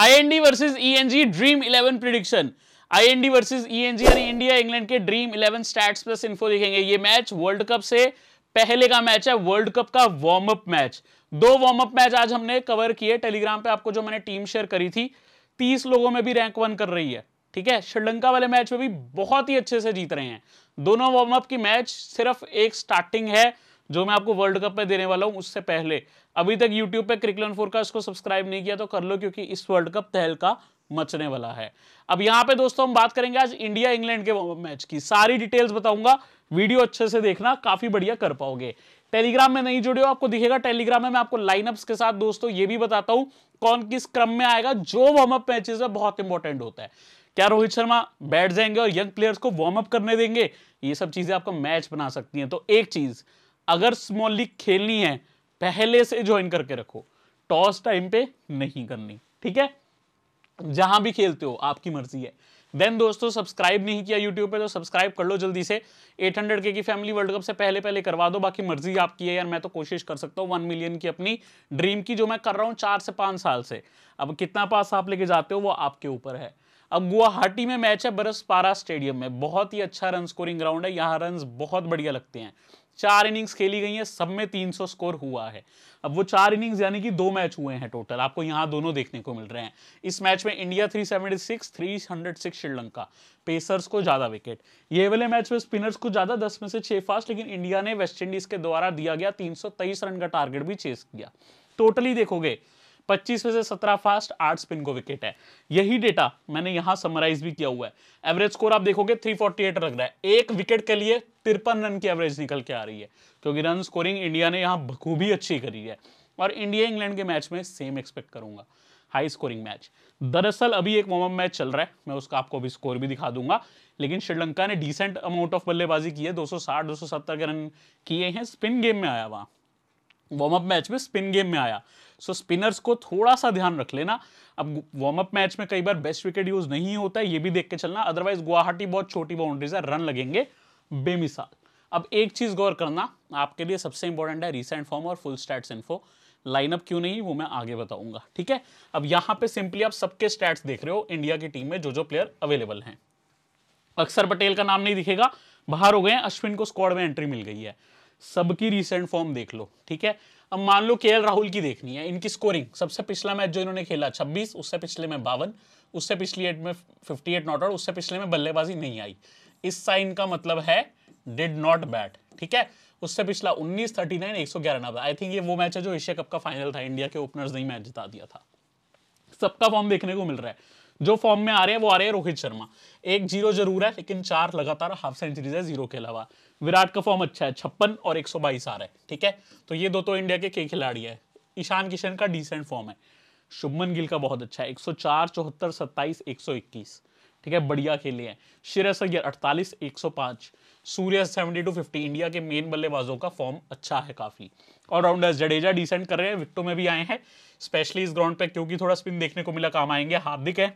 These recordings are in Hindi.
IND versus ENG Dream Eleven prediction IND versus ENG यानी इंडिया इंग्लैंड के Dream Eleven stats plus info देखेंगे ये मैच वर्ल्ड कप से पहले का मैच है वर्ल्ड कप का वार्म अप मैच दो वार्म अप मैच आज हमने कवर किए टेलीग्राम पे आपको जो मैंने टीम शेयर करी थी तीस लोगों में भी रैंक वन कर रही है ठीक है श्रीलंका वाले मैच में भी बहुत ही अच्छे से जीत रहे हैं दोनों वार्म अप की मैच सिर्फ एक स्टार्टिंग है जो मैं आपको वर्ल्ड कप में देने वाला हूँ उससे पहले अभी तक यूट्यूब पे क्रिकलन फोरकास्ट को सब्सक्राइब नहीं किया तो कर लो क्योंकि इस वर्ल्ड कप तहलका मचने वाला है अब यहाँ पे दोस्तों हम बात करेंगे आज इंडिया इंग्लैंड के मैच की सारी डिटेल्स बताऊंगा वीडियो अच्छे से देखना काफी बढ़िया कर पाओगे टेलीग्राम में नहीं जुड़े हो आपको दिखेगा टेलीग्राम में मैं आपको लाइनअप्स के साथ दोस्तों ये भी बताता हूँ कौन किस क्रम में आएगा जो वार्म अप मैचेस में बहुत इंपॉर्टेंट होता है क्या रोहित शर्मा बैठ जाएंगे और यंग प्लेयर्स को वार्म अप करने देंगे ये सब चीजें आपका मैच बना सकती हैं तो एक चीज अगर स्मॉल लीग खेलनी है पहले से ज्वाइन करके रखो टॉस टाइम पे नहीं करनी ठीक है जहां भी खेलते हो आपकी मर्जी है देन दोस्तों सब्सक्राइब नहीं किया यूट्यूब पे तो सब्सक्राइब कर लो जल्दी से 800 के की फैमिली वर्ल्ड कप से पहले पहले करवा दो बाकी मर्जी आपकी है यार मैं तो कोशिश कर सकता हूँ वन मिलियन की अपनी ड्रीम की जो मैं कर रहा हूँ चार से पाँच साल से अब कितना पास आप लेके जाते हो वो आपके ऊपर है अब गुवाहाटी में मैच है बरसपारा स्टेडियम में बहुत ही अच्छा रन स्कोरिंग ग्राउंड है यहाँ रन बहुत बढ़िया लगते हैं चार इनिंग्स खेली गई है सब में तीन सौ स्कोर हुआ है अब वो चार इनिंग्स यानी कि दो मैच हुए हैं टोटल आपको यहाँ दोनों देखने को मिल रहे हैं इस मैच में India three three seventy six hundred six Sri Lanka pacers को ज़्यादा विकेट ये वाले मैच में स्पिनर्स को ज़्यादा दस में से छह फास्ट लेकिन इंडिया ने वेस्ट इंडीज के द्वारा दिया गया तीन रन का टारगेट भी चेस किया टोटली देखोगे पच्चीस में से सत्रह फास्ट आठ स्पिन को विकेट है यही डेटा मैंने यहां समराइज भी किया हुआ है एवरेज स्कोर आप देखोगे थ्री फोर्टी एट लग रहा है एक विकेट के लिए तिरपन रन की एवरेज निकल के आ रही है क्योंकि रन स्कोरिंग इंडिया ने यहाँ बखूबी अच्छी करी है और इंडिया इंग्लैंड के मैच में सेम एक्सपेक्ट करूंगा हाई स्कोरिंग मैच दरअसल अभी एक वार्म मैच चल रहा है मैं उसका आपको अभी स्कोर भी दिखा दूंगा लेकिन श्रीलंका ने डिसेंट अमाउंट ऑफ बल्लेबाजी की है 260 270 के रन किए हैं स्पिन गेम में आया वहाँ वार्म अप मैच में स्पिन गेम में आया सो so, स्पिनर्स को थोड़ा सा ध्यान रख लेना अब वार्म अप मैच में कई बार बेस्ट विकेट यूज नहीं होता है ये भी देख के चलना अदरवाइज गुवाहाटी बहुत छोटी बाउंड्रीज है रन लगेंगे बेमिसाल अब एक चीज़ गौर करना आपके लिए सबसे इंपॉर्टेंट है रिसेंट फॉर्म और फुल स्टैट्स इन्फो लाइनअप क्यों नहीं वो मैं आगे बताऊंगा ठीक है अब यहाँ पे सिंपली आप सबके स्टैट्स देख रहे हो इंडिया की टीम में जो जो प्लेयर अवेलेबल हैं अक्सर पटेल का नाम नहीं दिखेगा बाहर हो गए अश्विन को स्क्वाड में एंट्री मिल गई है सबकी रिसेंट फॉर्म देख लो ठीक है अब मान लो के राहुल की देखनी है इनकी स्कोरिंग सबसे पिछला मैच जो इन्होंने खेला छब्बीस उससे पिछले में बावन उससे पिछली एट में 58 नॉट आउट उससे पिछले में बल्लेबाजी नहीं आई इस साइन का मतलब है डिड नॉट बैट ठीक है उससे पिछला 19, 39, 111 नंबर आई थिंक ये वो मैच है जो एशिया कप का फाइनल था इंडिया के ओपनर्स ने ही मैच जिता दिया था सबका फॉर्म देखने को मिल रहा है जो फॉर्म में आ रहे हैं वो आ रहे हैं रोहित शर्मा एक जीरो जरूर है लेकिन चार लगातार हाफ सेंचुरीज है जीरो के अलावा विराट का फॉर्म अच्छा है छप्पन और 122 आ रहा है ठीक है तो ये दो तो इंडिया के के खिलाड़ी है ईशान किशन का डिसेंट फॉर्म है शुभमन गिल का बहुत अच्छा है एक 104 74 27 121 ठीक है बढ़िया खेले हैं Shreyas Iyer 48 105 Surya seventy two 50 India के मेन बल्लेबाजों का फॉर्म अच्छा है काफ़ी ऑलराउंडर जडेजा डिसेंट कर रहे हैं विक्टो में भी आए हैं स्पेशली इस ग्राउंड पे क्योंकि थोड़ा स्पिन देखने को मिला काम आएंगे हार्दिक है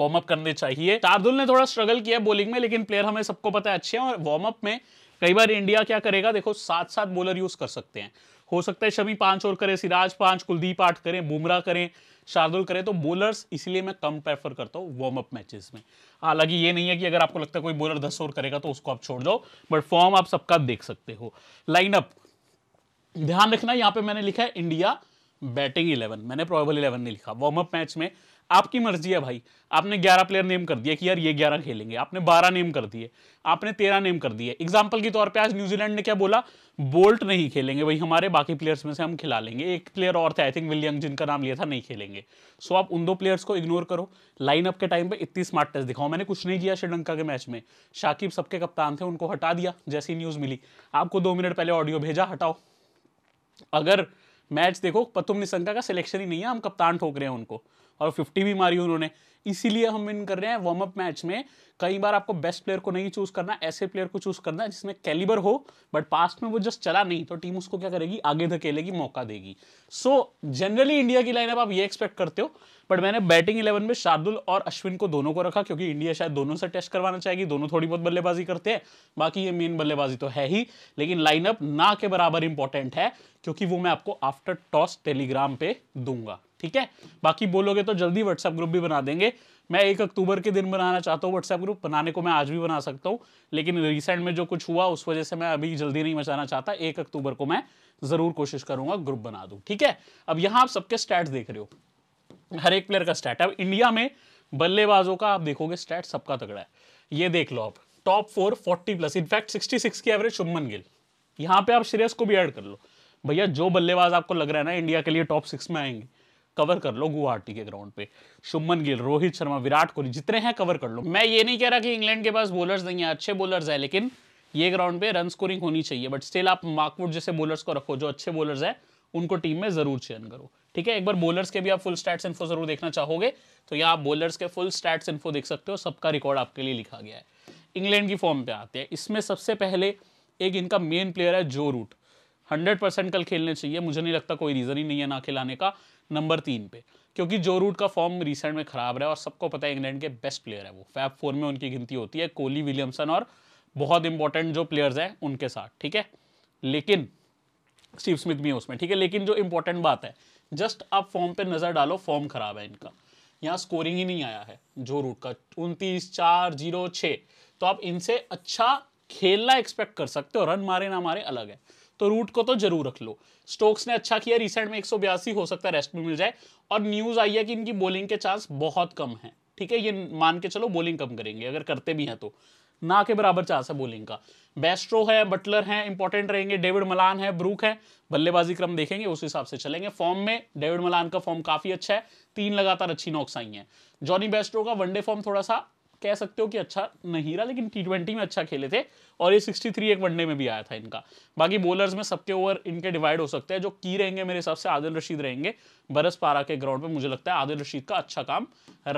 वार्म अप करने चाहिए शार्दुल ने थोड़ा स्ट्रगल किया है बॉलिंग में लेकिन प्लेयर हमें सबको पता है अच्छे हैं और वार्म अप में कई बार इंडिया क्या करेगा देखो सात सात बॉलर यूज कर सकते हैं हो सकता है शमी पांच और करें सिराज पांच कुलदीप आठ करें बुमराह करें शार्दुल करे तो बोलर्स इसलिए मैं कम प्रेफर करता हूँ वार्म अप मैचेस में हालांकि ये नहीं है कि अगर आपको लगता है कोई बॉलर दस ओवर करेगा तो उसको आप छोड़ दो बट फॉर्म आप सबका देख सकते हो लाइनअप ध्यान रखना यहाँ पे मैंने लिखा है इंडिया बैटिंग इलेवन मैंने प्रोबेबल इलेवन नहीं लिखा वार्म अप मैच में आपकी मर्जी है भाई आपने 11 प्लेयर नेम कर दिया कि यार ये 11 खेलेंगे आपने 12 नेम कर दिए आपने 13 नेम कर दिए एग्जाम्पल के तौर पे आज न्यूजीलैंड ने क्या बोला बोल्ट नहीं खेलेंगे भाई हमारे बाकी प्लेयर्स में से हम खिला लेंगे एक प्लेयर और थे आई थिंक विलियम जिनका नाम लिया था नहीं खेलेंगे सो आप उन दो प्लेयर्स को इग्नोर करो लाइनअप के टाइम पर इतनी स्मार्ट टेस्ट दिखाओ मैंने कुछ नहीं किया श्रीलंका के मैच में शाकिब सबके कप्तान थे उनको हटा दिया जैसी न्यूज़ मिली आपको दो मिनट पहले ऑडियो भेजा हटाओ अगर मैच देखो पतुम निशंका का सिलेक्शन ही नहीं है हम कप्तान ठोक रहे हैं उनको और फिफ्टी भी मारी उन्होंने इसीलिए हम इन कर रहे हैं वार्म अप मैच में कई बार आपको बेस्ट प्लेयर को नहीं चूज करना ऐसे प्लेयर को चूज करना जिसमें कैलिबर हो बट पास्ट में वो जस्ट चला नहीं तो टीम उसको क्या करेगी आगे धकेलेगी मौका देगी सो so, जनरली इंडिया की लाइनअप आप ये एक्सपेक्ट करते हो बट मैंने बैटिंग इलेवन में शार्दुल और अश्विन को दोनों को रखा क्योंकि इंडिया शायद दोनों से टेस्ट करवाना चाहेगी दोनों थोड़ी बहुत बल्लेबाजी करते हैं बाकी ये मेन बल्लेबाजी तो है ही लेकिन लाइनअप ना के बराबर इंपॉर्टेंट है क्योंकि वो मैं आपको आफ्टर टॉस टेलीग्राम पे दूंगा ठीक है बाकी बोलोगे तो जल्दी व्हाट्सएप ग्रुप भी बना देंगे मैं एक अक्टूबर के दिन बनाना चाहता हूँ व्हाट्सएप ग्रुप बनाने को मैं आज भी बना सकता हूँ लेकिन रिसेंट में जो कुछ हुआ उस वजह से मैं अभी जल्दी नहीं मचाना चाहता एक अक्टूबर को मैं ज़रूर कोशिश करूंगा ग्रुप बना दू ठीक है अब यहाँ आप सबके स्टैट देख रहे हो हर एक प्लेयर का स्टैट अब इंडिया में बल्लेबाजों का आप देखोगे स्टैट सबका तगड़ा है ये देख लो आप top four forty plus in fact sixty six की एवरेज शुभमन गिल यहाँ पे आप श्रेयस को भी ऐड कर लो भैया जो बल्लेबाज आपको लग रहा है ना इंडिया के लिए टॉप सिक्स में आएंगे कवर कर लो गुवाहाटी के ग्राउंड पे शुभमन गिल रोहित शर्मा विराट कोहली जितने हैं कवर कर लो मैं ये नहीं कह रहा कि इंग्लैंड के पास बॉलर्स नहीं है अच्छे बॉलर्स है लेकिन ये ग्राउंड पे रन स्कोरिंग होनी चाहिए बट स्टिल आप मार्कवुड जैसे बॉलर्स को रखो जो अच्छे बॉलर्स हैं उनको टीम में जरूर चयन करो ठीक है एक बार बॉलर्स के भी आप फुल स्टैट्स इन्फो जरूर देखना चाहोगे तो यहाँ आप बॉलर्स के फुल स्टैट्स इन्फो देख सकते हो सबका रिकॉर्ड आपके लिए लिखा गया है इंग्लैंड की फॉर्म पे आते हैं इसमें सबसे पहले एक इनका मेन प्लेयर है जो रूट हंड्रेड परसेंट कल खेलने चाहिए मुझे नहीं लगता कोई रीज़न ही नहीं है ना खिलाने का नंबर तीन पे क्योंकि जो रूट का फॉर्म रिसेंट में खराब रहा है और सबको पता है इंग्लैंड के बेस्ट प्लेयर है वो फैब फोर में उनकी गिनती होती है कोहली विलियमसन और बहुत इंपॉर्टेंट जो प्लेयर्स हैं उनके साथ ठीक है लेकिन स्टीव स्मिथ भी है उसमें ठीक है लेकिन जो इंपॉर्टेंट बात है जस्ट आप फॉर्म पर नज़र डालो फॉर्म खराब है इनका यहाँ स्कोरिंग ही नहीं आया है जो रूट का उनतीस चार जीरो छः तो आप इनसे अच्छा खेलना एक्सपेक्ट कर सकते हो रन मारे ना मारे अलग है तो रूट को तो जरूर रख लो स्टोक्स ने अच्छा किया रिसेंट में एक हो सकता है रेस्ट में मिल जाए और न्यूज आई है कि इनकी बॉलिंग के चांस बहुत कम है ठीक है ये मान के चलो बॉलिंग कम करेंगे अगर करते भी हैं तो ना के बराबर चांस है बॉलिंग का बेस्ट्रो है बटलर है इंपॉर्टेंट रहेंगे डेविड मलान है ब्रूक है बल्लेबाजी क्रम देखेंगे उस हिसाब से चलेंगे फॉर्म में डेविड मलान का फॉर्म काफी अच्छा है तीन लगातार अच्छी नॉक्स आई हैं जॉनी बेस्ट्रो का वनडे फॉर्म थोड़ा सा कह सकते हो कि अच्छा नहीं रहा लेकिन टी ट्वेंटी में अच्छा खेले थे और ये सिक्सटी थ्री एक वनडे में भी आया था इनका बाकी बॉलर्स में सबके ओवर इनके डिवाइड हो सकते हैं जो की रहेंगे मेरे हिसाब से आदिल रशीद रहेंगे बरस पारा के ग्राउंड पर मुझे लगता है आदिल रशीद का अच्छा काम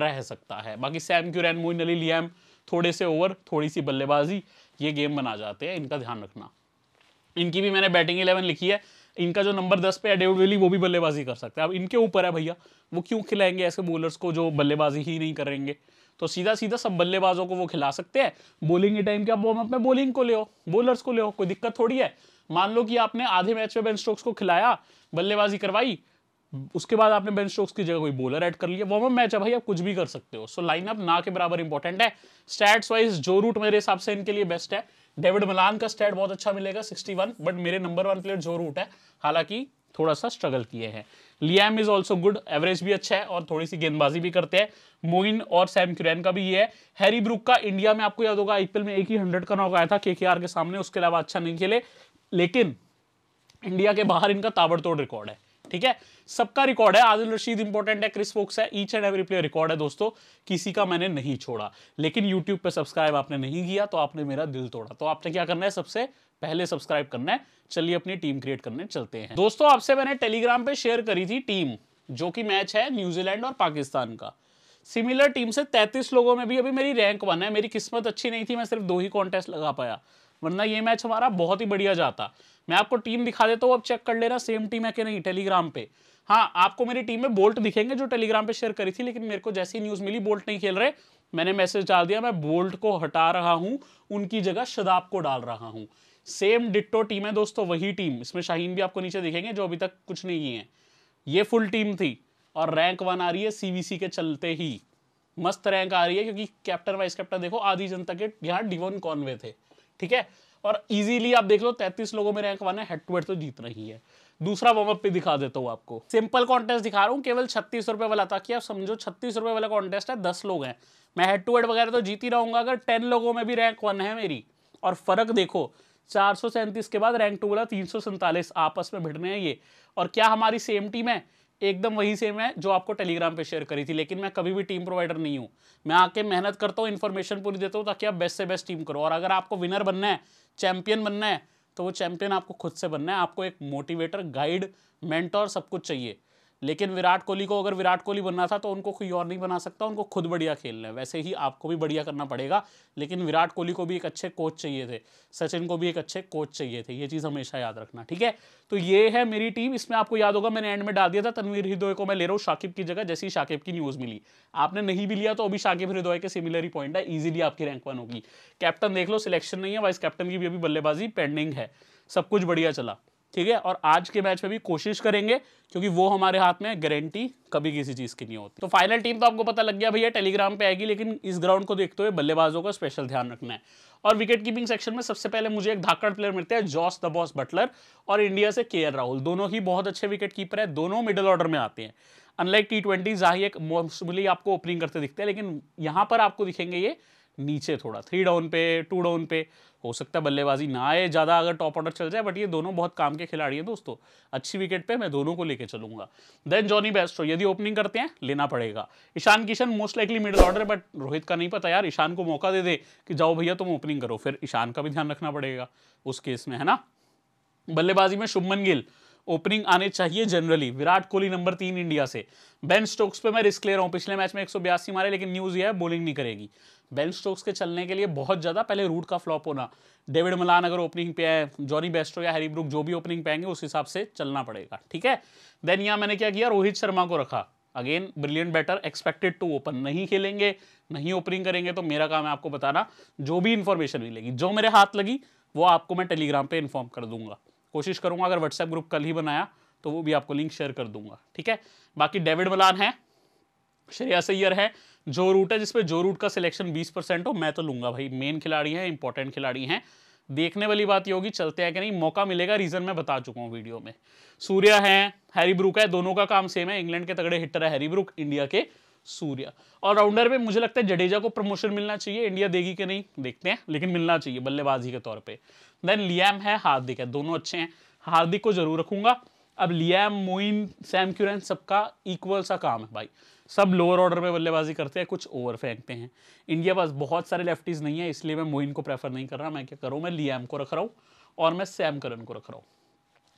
रह सकता है बाकी Sam Curran Moeen Ali Liam थोड़े से ओवर थोड़ी सी बल्लेबाजी ये गेम बना जाते हैं इनका ध्यान रखना इनकी भी मैंने बैटिंग इलेवन लिखी है इनका जो नंबर दस पे है डेविड विली वो भी बल्लेबाजी कर सकते हैं अब इनके ऊपर है भैया वो क्यों खिलाएंगे ऐसे बोलर्स को जो बल्लेबाजी ही नहीं करेंगे तो सीधा सीधा सब बल्लेबाजों को वो खिला सकते हैं बोलिंग के टाइम क्या वार्म अप में को ले बोलर्स को ले कोई दिक्कत थोड़ी है मान लो कि आपने आधे मैच में बेन स्ट्रोक्स को खिलाया बल्लेबाजी करवाई उसके बाद आपने बेन स्ट्रोक्स की जगह कोई बॉलर ऐड कर लिया वॉर्म अप मैच है भाई आप कुछ भी कर सकते हो सो लाइनअप ना के बराबर इंपॉर्टेंट है स्टैट्स वाइज जो रूट मेरे हिसाब से इनके लिए बेस्ट है डेविड मलान का स्टैट बहुत अच्छा मिलेगा 61 बट मेरे number one player Joe Root है हालांकि थोड़ा सा स्ट्रगल किए हैं Liam is also good average भी अच्छा है और थोड़ी सी गेंदबाजी भी करते हैं मोइन और सैम क्यूरेन का भी ये है हैरी ब्रुक का इंडिया में आपको याद होगा आईपीएल में एक ही हंड्रेड का नॉक आया था के के सामने उसके अलावा अच्छा नहीं खेले लेकिन इंडिया के बाहर इनका ताबड़तोड़ रिकॉर्ड है ठीक है सबका रिकॉर्ड है आदिल रशीद इंपॉर्टेंट है क्रिस फोक्स है each and every player record है दोस्तों किसी का मैंने नहीं छोड़ा लेकिन यूट्यूब पे सब्सक्राइब आपने नहीं किया तो आपने मेरा दिल तोड़ा तो आपने क्या करना है सबसे पहले सब्सक्राइब करना है चलिए अपनी टीम क्रिएट करने चलते हैं दोस्तों आपसे मैंने टेलीग्राम पे शेयर करी थी टीम जो कि मैच है न्यूजीलैंड और पाकिस्तान का सिमिलर टीम से 33 लोगों में भी अभी मेरी रैंक वन है मेरी किस्मत अच्छी नहीं थी मैं सिर्फ दो ही कॉन्टेस्ट लगा पाया वरना ये मैच हमारा बहुत ही बढ़िया जाता मैं आपको टीम दिखा देता हूँ अब चेक कर लेना सेम टीम है कि नहीं टेलीग्राम पे हाँ आपको मेरी टीम में बोल्ट दिखेंगे जो टेलीग्राम पे शेयर करी थी लेकिन मेरे को जैसी न्यूज़ मिली बोल्ट नहीं खेल रहे मैंने मैसेज डाल दिया मैं बोल्ट को हटा रहा हूँ उनकी जगह शदाब को डाल रहा हूँ सेम डिट्टो टीम है दोस्तों वही टीम इसमें शाहीन भी आपको नीचे दिखेंगे जो अभी तक कुछ नहीं किए हैं ये फुल टीम थी और रैंक वन आ रही है सीवीसी के चलते ही मस्त रैंक आ रही है क्योंकि कैप्टन वाइस कैप्टन देखो आधी जनता के यहाँ डिवन कॉनवे थे ठीक है और इजीली आप देख लो 33 लोगों में रैंक वन है हेड टू हेड तो जीत रही है दूसरा वार्म अप दिखा देता हूँ आपको सिंपल कॉन्टेस्ट दिखा रहा हूँ केवल छत्तीस रुपये वाला था कि आप समझो छत्तीस रुपये वाला कॉन्टेस्ट है दस लोग हैं मैं हेड टू हेड वगैरह तो जीती रहूंगा रहूँगा अगर टेन लोगों में भी रैंक वन है मेरी और फर्क देखो चार के बाद रैंक टू वाला तीन आपस में भिड़ने हैं ये और क्या हमारी सेम टीम है एकदम वही सेम है जो आपको टेलीग्राम पे शेयर करी थी लेकिन मैं कभी भी टीम प्रोवाइडर नहीं हूँ मैं आके मेहनत करता हूँ इन्फॉर्मेशन पूरी देता हूँ ताकि आप बेस्ट से बेस्ट टीम करो और अगर आपको विनर बनना है चैंपियन बनना है तो वो चैंपियन आपको खुद से बनना है आपको एक मोटिवेटर गाइड मेंटोर सब कुछ चाहिए लेकिन विराट कोहली को अगर विराट कोहली बनना था तो उनको कोई और नहीं बना सकता उनको खुद बढ़िया खेलना है वैसे ही आपको भी बढ़िया करना पड़ेगा लेकिन विराट कोहली को भी एक अच्छे कोच चाहिए थे सचिन को भी एक अच्छे कोच चाहिए थे ये चीज़ हमेशा याद रखना ठीक है तो ये है मेरी टीम इसमें आपको याद होगा मैंने एंड में डाल दिया था तनवीर हृदय को मैं ले रहा हूँ शाकिब की जगह जैसी शाकिब की न्यूज़ मिली आपने नहीं भी लिया तो अभी शाकिब हृदय के सिमिलर ही पॉइंट है ईजिली आपकी रैंक वन होगी कैप्टन देख लो सिलेक्शन नहीं है वाइस कैप्टन की भी अभी बल्लेबाजी पेंडिंग है सब कुछ बढ़िया चला ठीक है और आज के मैच में भी कोशिश करेंगे क्योंकि वो हमारे हाथ में गारंटी कभी किसी चीज़ की नहीं होती तो फाइनल टीम तो आपको पता लग गया भैया टेलीग्राम पे आएगी लेकिन इस ग्राउंड को देखते हुए बल्लेबाजों का स्पेशल ध्यान रखना है और विकेट कीपिंग सेक्शन में सबसे पहले मुझे एक धाकड़ प्लेयर मिलते हैं जॉस द बॉस बटलर और इंडिया से के राहुल दोनों ही बहुत अच्छे विकेट कीपर है दोनों मिडल ऑर्डर में आते हैं अनलाइक टी ट्वेंटी जाहिर मोस्टली आपको ओपनिंग करते दिखते हैं लेकिन यहाँ पर आपको दिखेंगे ये नीचे थोड़ा थ्री डाउन पे टू डाउन पे हो सकता है बल्लेबाजी ना आए ज़्यादा अगर टॉप ऑर्डर चल जाए बट ये दोनों बहुत काम के खिलाड़ी हैं दोस्तों अच्छी विकेट पे मैं दोनों को लेके चलूंगा देन जॉनी हो यदि ओपनिंग करते हैं लेना पड़ेगा Ishan Kishan most likely middle order but Rohit का नहीं पता यार ईशान को मौका दे दे कि जाओ भैया तुम ओपनिंग करो फिर ईशान का भी ध्यान रखना पड़ेगा उस केस में है ना बल्लेबाजी में शुभमन गिल ओपनिंग आने चाहिए जनरली विराट कोहली नंबर तीन इंडिया से बेन स्टोक्स पे मैं रिस्क ले रहा हूँ पिछले मैच में एक मारे लेकिन न्यूज़ यह है बॉलिंग नहीं करेगी बेन स्टोक्स के चलने के लिए बहुत ज़्यादा पहले रूट का फ्लॉप होना डेविड मलान अगर ओपनिंग पे है जॉनी बेस्टो या हैरी ब्रुक जो भी ओपनिंग पे आएंगे उस हिसाब से चलना पड़ेगा ठीक है देन यहाँ मैंने क्या किया रोहित शर्मा को रखा again brilliant batter expected to open नहीं खेलेंगे नहीं ओपनिंग करेंगे तो मेरा काम है आपको बताना जो भी इन्फॉर्मेशन मिलेगी जो मेरे हाथ लगी वो आपको मैं टेलीग्राम पे इन्फॉर्म कर दूंगा कोशिश करूंगा अगर व्हाट्सएप ग्रुप कल ही बनाया तो वो भी आपको लिंक शेयर कर दूंगा ठीक है बाकी डेविड मलान है श्रेयस अय्यर है जो रूट है जिसपे जो रूट का सिलेक्शन 20 परसेंट हो मैं तो लूंगा भाई मेन खिलाड़ी हैं इंपॉर्टेंट खिलाड़ी हैं देखने वाली बात ये होगी चलते हैं कि नहीं मौका मिलेगा रीज़न मैं बता चुका हूँ वीडियो में सूर्या है हैरी ब्रुक है दोनों का काम सेम है इंग्लैंड के तगड़े हिटर है हैरी ब्रुक इंडिया के सूर्य और राउंडर में मुझे लगता है जडेजा को प्रमोशन मिलना चाहिए इंडिया देगी कि नहीं देखते हैं लेकिन मिलना चाहिए बल्लेबाजी के तौर पे देन लियाम है हार्दिक है दोनों अच्छे हैं हार्दिक को जरूर रखूंगा अब लियाम मोइन सैम क्यूरन सबका इक्वल सा काम है भाई सब लोअर ऑर्डर में बल्लेबाजी करते हैं कुछ ओवर फेंकते हैं इंडिया पास बहुत सारे लेफ्टीज़ नहीं है इसलिए मैं मोइन को प्रेफर नहीं कर रहा मैं क्या करूँ मैं लियाम को रख रहा हूँ और मैं सैम करन को रख रहा हूँ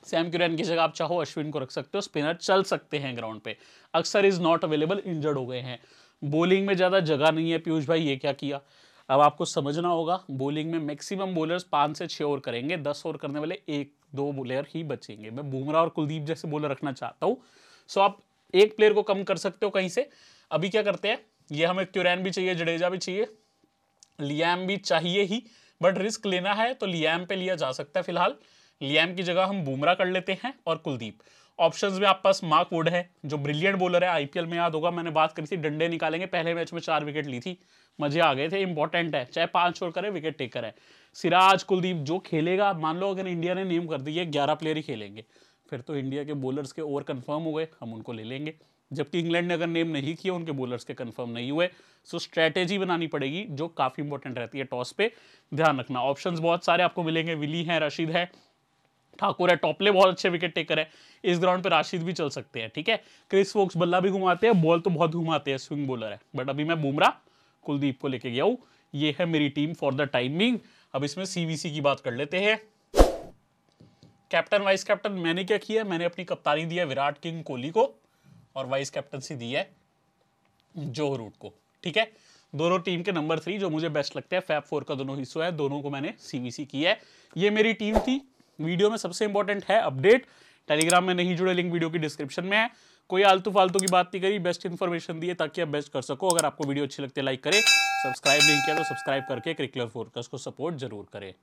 सैम क्यूरन की जगह आप चाहो अश्विन को रख सकते हो स्पिनर चल सकते हैं ग्राउंड पे अक्सर इज़ नॉट अवेलेबल इंजर्ड हो गए हैं बॉलिंग में ज़्यादा जगह नहीं है पीयूष भाई ये क्या किया अब आपको समझना होगा बॉलिंग में मैक्सिमम बॉलर्स पाँच से छः ओवर करेंगे दस ओवर करने वाले एक दो बॉलर ही बचेंगे मैं बुमराह और कुलदीप जैसे बॉलर रखना चाहता हूँ सो आप एक प्लेयर को कम कर सकते हो कहीं से अभी क्या करते हैं ये हमें क्यूरैन भी चाहिए जडेजा भी चाहिए लियाम भी चाहिए ही बट रिस्क लेना है तो लियाम पे लिया जा सकता है फिलहाल लियाम की जगह हम बुमरा कर लेते हैं और कुलदीप ऑप्शंस में आप पास मार्क वुड है जो ब्रिलियंट बॉलर है आईपीएल में याद होगा मैंने बात करी थी डंडे निकालेंगे पहले मैच में चार विकेट ली थी मजे आ गए थे इंपॉर्टेंट है चाहे पांच ओवर करे विकेट टेकर है सिराज कुलदीप जो खेलेगा मान लो अगर इंडिया ने नेम कर दी है ग्यारह प्लेयर ही खेलेंगे फिर तो इंडिया के बॉलर्स के ओवर कन्फर्म हो गए हम उनको ले लेंगे जबकि इंग्लैंड ने अगर नेम नहीं किया उनके बॉलर्स के कन्फर्म नहीं हुए सो स्ट्रैटेजी बनानी पड़ेगी जो काफ़ी इंपॉर्टेंट रहती है टॉस पे ध्यान रखना ऑप्शंस बहुत सारे आपको मिलेंगे विली हैं रशीद है ठाकुर है टॉपले बहुत अच्छे विकेट टेकर है इस ग्राउंड पे राशिद भी चल सकते हैं ठीक है क्रिस वोक्स बल्ला भी घुमाते हैं बॉल तो बहुत घुमाते हैं स्विंग बॉलर है बट अभी मैं बुमराह कुलदीप को लेके गया हूँ ये है मेरी टीम फॉर द टाइमिंग अब इसमें सीवीसी की बात कर लेते हैं कैप्टन वाइस कैप्टन मैंने क्या किया मैंने अपनी कप्तानी दी है विराट किंग कोहली को और वाइस कैप्टनसी दी है जो रूट को ठीक है दोनों टीम के नंबर थ्री जो मुझे बेस्ट लगते हैं फैप फोर का दोनों हिस्सों है दोनों को मैंने सीवीसी की है ये मेरी टीम थी वीडियो में सबसे इंपॉर्टेंट है अपडेट टेलीग्राम में नहीं जुड़े लिंक वीडियो की डिस्क्रिप्शन में है कोई आलतू फालतू की बात नहीं करी बेस्ट इन्फॉर्मेशन दिए ताकि आप बेस्ट कर सको अगर आपको वीडियो अच्छी लगती है लाइक करें सब्सक्राइब नहीं किया तो सब्सक्राइब करके क्रिकलर फोरकस को सपोर्ट जरूर करें